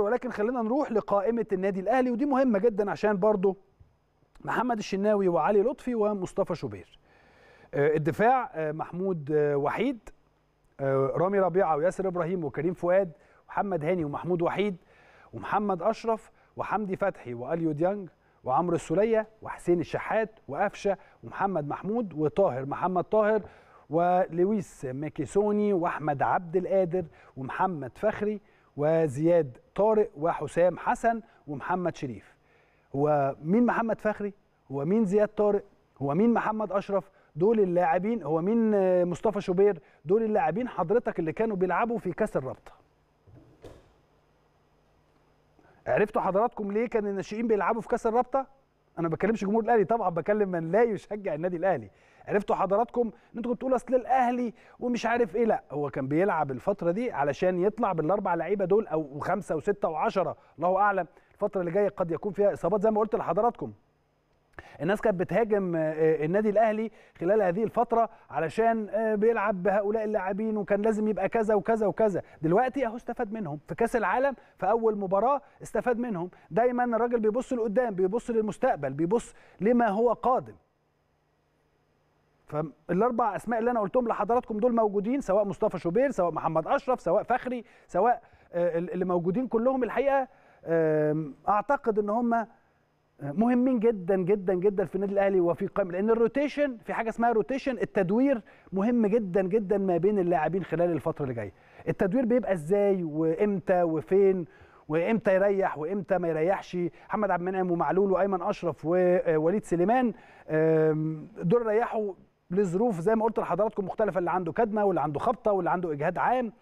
ولكن خلينا نروح لقائمه النادي الاهلي ودي مهمه جدا عشان برضه محمد الشناوي وعلي لطفي ومصطفى شوبير آه، الدفاع آه، محمود آه، وحيد رامي ربيعه وياسر ابراهيم وكريم فؤاد ومحمد هاني ومحمود وحيد ومحمد اشرف وحمدي فتحي واليو ديانج وعمرو السوليه وحسين الشحات وقفشه ومحمد محمود وطاهر محمد طاهر ولويس ماكيسوني واحمد عبد القادر ومحمد فخري وزياد طارق وحسام حسن ومحمد شريف هو مين محمد فخري هو مين زياد طارق هو مين محمد اشرف دول اللاعبين هو مين مصطفى شوبير دول اللاعبين حضرتك اللي كانوا بيلعبوا في كاس الرابطه عرفتوا حضراتكم ليه كان الناشئين بيلعبوا في كاس الرابطه انا ما بكلمش جمهور الاهلي طبعا بكلم من لا يشجع النادي الاهلي عرفتوا حضراتكم ان انتوا بتقولوا اصل الاهلي ومش عارف ايه لا هو كان بيلعب الفتره دي علشان يطلع بالاربع لعيبه دول او خمسه وسته وعشره الله اعلم الفتره اللي جايه قد يكون فيها اصابات زي ما قلت لحضراتكم الناس كانت بتهاجم آه، آه، النادي الاهلي خلال هذه الفتره علشان آه، بيلعب بهؤلاء اللاعبين وكان لازم يبقى كذا وكذا وكذا دلوقتي اهو استفاد منهم في كاس العالم في اول مباراه استفاد منهم دايما الراجل بيبص لقدام بيبص للمستقبل بيبص لما هو قادم فالاربع اسماء اللي انا قلتهم لحضراتكم دول موجودين سواء مصطفى شوبير سواء محمد اشرف سواء فخري سواء آه، اللي موجودين كلهم الحقيقه اعتقد ان هم آه، مهمين جدا جدا جدا في النادي الاهلي وفي قائمه لان الروتيشن في حاجه اسمها روتيشن التدوير مهم جدا جدا ما بين اللاعبين خلال الفتره اللي جايه التدوير بيبقى ازاي وامتى وفين وامتى يريح وامتى ما يريحش محمد عبد المنعم ومعلول وايمن اشرف ووليد آه، سليمان دول ريحوا لظروف زي ما قلت لحضراتكم مختلفه اللي عنده كدمه واللي عنده خبطه واللي عنده اجهاد عام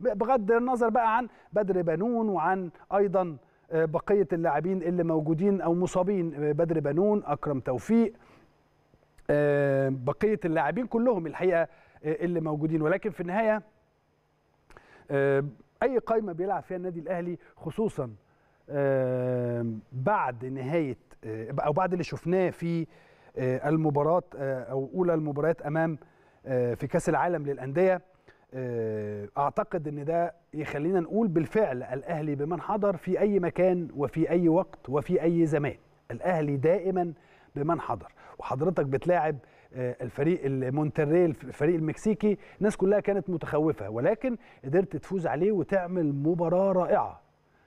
بغض النظر بقى عن بدر بنون وعن ايضا آه، بقيه اللاعبين اللي موجودين او مصابين آه، بدر بنون اكرم توفيق آه، بقيه اللاعبين كلهم الحقيقه اللي موجودين ولكن في النهايه اي قائمه بيلعب فيها النادي الاهلي خصوصا بعد نهايه او بعد اللي شفناه في آه، المباراه آه، او اولى المباريات امام آه، في كاس العالم للانديه اعتقد ان ده يخلينا نقول بالفعل الاهلي بمن حضر في اي مكان وفي اي وقت وفي اي زمان الاهلي دائما بمن حضر وحضرتك بتلاعب الفريق المونتري الفريق المكسيكي الناس كلها كانت متخوفه ولكن قدرت تفوز عليه وتعمل مباراه رائعه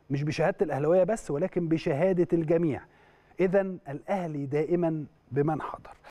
مش بشهاده الاهلاويه بس ولكن بشهاده الجميع اذا الاهلي دائما بمن حضر